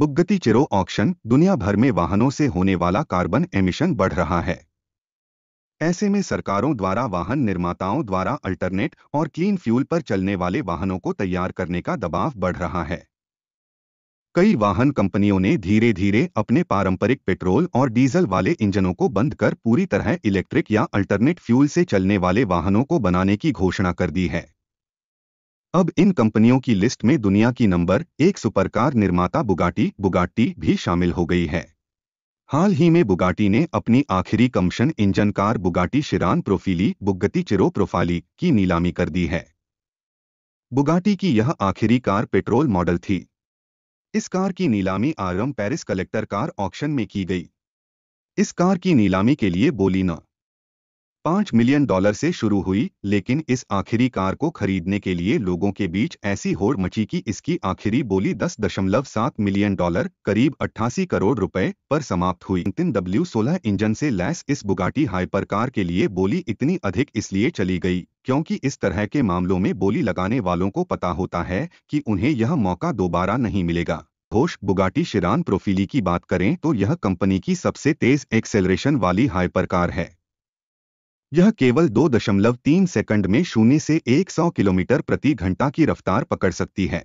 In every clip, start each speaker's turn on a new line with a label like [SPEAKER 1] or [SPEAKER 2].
[SPEAKER 1] बुग्गति चिरो auction दुनिया भर में वाहनों से होने वाला कार्बन एमिशन बढ़ रहा है ऐसे में सरकारों द्वारा वाहन निर्माताओं द्वारा अल्टरनेट और क्लीन फ्यूल पर चलने वाले वाहनों को तैयार करने का दबाव बढ़ रहा है कई वाहन कंपनियों ने धीरे धीरे अपने पारंपरिक पेट्रोल और डीजल वाले इंजनों को बंद कर पूरी तरह इलेक्ट्रिक या अल्टरनेट फ्यूल से चलने वाले वाहनों को बनाने की घोषणा कर दी है अब इन कंपनियों की लिस्ट में दुनिया की नंबर एक सुपरकार निर्माता बुगाटी बुगाटी भी शामिल हो गई है हाल ही में बुगाटी ने अपनी आखिरी combustion engine car Bugatti Chiron Profilee Bugatti Chiron Profilee की नीलामी कर दी है बुगाटी की यह आखिरी कार पेट्रोल मॉडल थी इस कार की नीलामी RM Paris collector car auction में की गई इस कार की नीलामी के लिए बोलीना पाँच मिलियन डॉलर से शुरू हुई लेकिन इस आखिरी कार को खरीदने के लिए लोगों के बीच ऐसी होड़ मची कि इसकी आखिरी बोली दस दशमलव सात मिलियन डॉलर करीब अट्ठासी करोड़ रुपए पर समाप्त हुई तीन डब्ल्यू सोलह इंजन से लैस इस बुगाटी हाइपर कार के लिए बोली इतनी अधिक इसलिए चली गई क्योंकि इस तरह के मामलों में बोली लगाने वालों को पता होता है कि उन्हें यह मौका दोबारा नहीं मिलेगा होश बुगाटी शिरान प्रोफिली की बात करें तो यह कंपनी की सबसे तेज एक्सेलरेशन वाली हाइपर कार है यह केवल दो दशमलव तीन सेकंड में शून्य से 100 किलोमीटर प्रति घंटा की रफ्तार पकड़ सकती है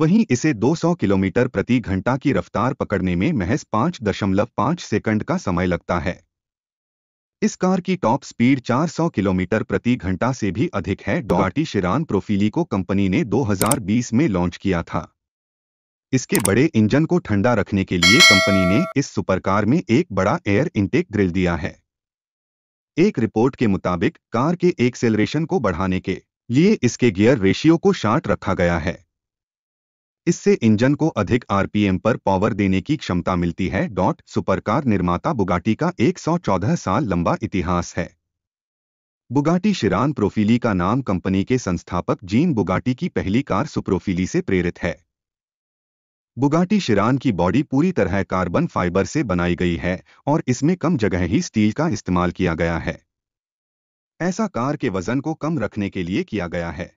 [SPEAKER 1] वहीं इसे 200 किलोमीटर प्रति घंटा की रफ्तार पकड़ने में महज 5.5 सेकंड का समय लगता है इस कार की टॉप स्पीड 400 किलोमीटर प्रति घंटा से भी अधिक है डॉटी शिरान प्रोफिली को कंपनी ने 2020 में लॉन्च किया था इसके बड़े इंजन को ठंडा रखने के लिए कंपनी ने इस सुपरकार में एक बड़ा एयर इंटेक ग्रिल दिया है एक रिपोर्ट के मुताबिक कार के एक्सेलरेशन को बढ़ाने के लिए इसके गियर रेशियो को शार्ट रखा गया है इससे इंजन को अधिक आरपीएम पर पावर देने की क्षमता मिलती है डॉट सुपरकार निर्माता बुगाटी का 114 साल लंबा इतिहास है बुगाटी शिरान प्रोफिली का नाम कंपनी के संस्थापक जीन बुगाटी की पहली कार सुप्रोफिली से प्रेरित है बुगाटी शिरान की बॉडी पूरी तरह कार्बन फाइबर से बनाई गई है और इसमें कम जगह ही स्टील का इस्तेमाल किया गया है ऐसा कार के वजन को कम रखने के लिए किया गया है